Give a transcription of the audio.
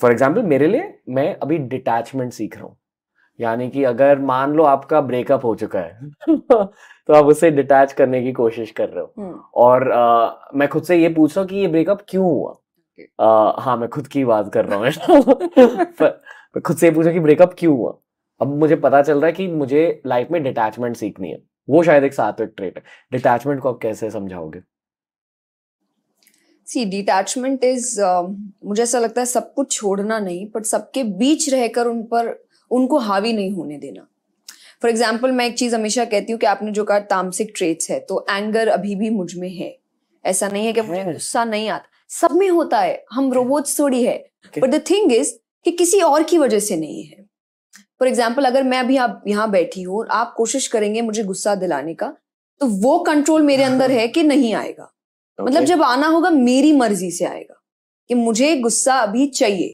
For example मेरे लिए मैं अभी डिटैचमेंट सीख रहा हूँ यानी कि अगर मान लो आपका ब्रेकअप हो चुका है तो आप उससे डिटैच करने की कोशिश कर रहे हो हम्म। और आ, मैं खुद से ये पूछ रहा हूँ कि ये ब्रेकअप क्यों हुआ आ, हाँ मैं खुद की बात कर रहा हूँ खुद से ये पूछा कि ब्रेकअप क्यों हुआ अब मुझे पता चल रहा है कि मुझे लाइफ में डिटैचमेंट सीखनी है वो शायद एक सात्विक ट्रेट है डिटैचमेंट को आप कैसे समझाओगे सी डिटैचमेंट इज मुझे ऐसा लगता है सब कुछ छोड़ना नहीं बट सबके बीच रहकर उन पर उनको हावी नहीं होने देना फॉर एग्जाम्पल मैं एक चीज हमेशा कहती हूँ कि आपने जो कहा तामसिक ट्रेट्स है तो एंगर अभी भी मुझ में है ऐसा नहीं है कि मुझे गुस्सा नहीं आता सब में होता है हम रोबोट्स थोड़ी है बट द थिंग इज कि किसी और की वजह से नहीं है फॉर एग्जाम्पल अगर मैं अभी आप यहाँ बैठी हूँ और आप कोशिश करेंगे मुझे गुस्सा दिलाने का तो वो कंट्रोल मेरे अंदर हाँ। है कि नहीं आएगा मतलब जब आना होगा मेरी मर्जी से आएगा कि मुझे गुस्सा अभी चाहिए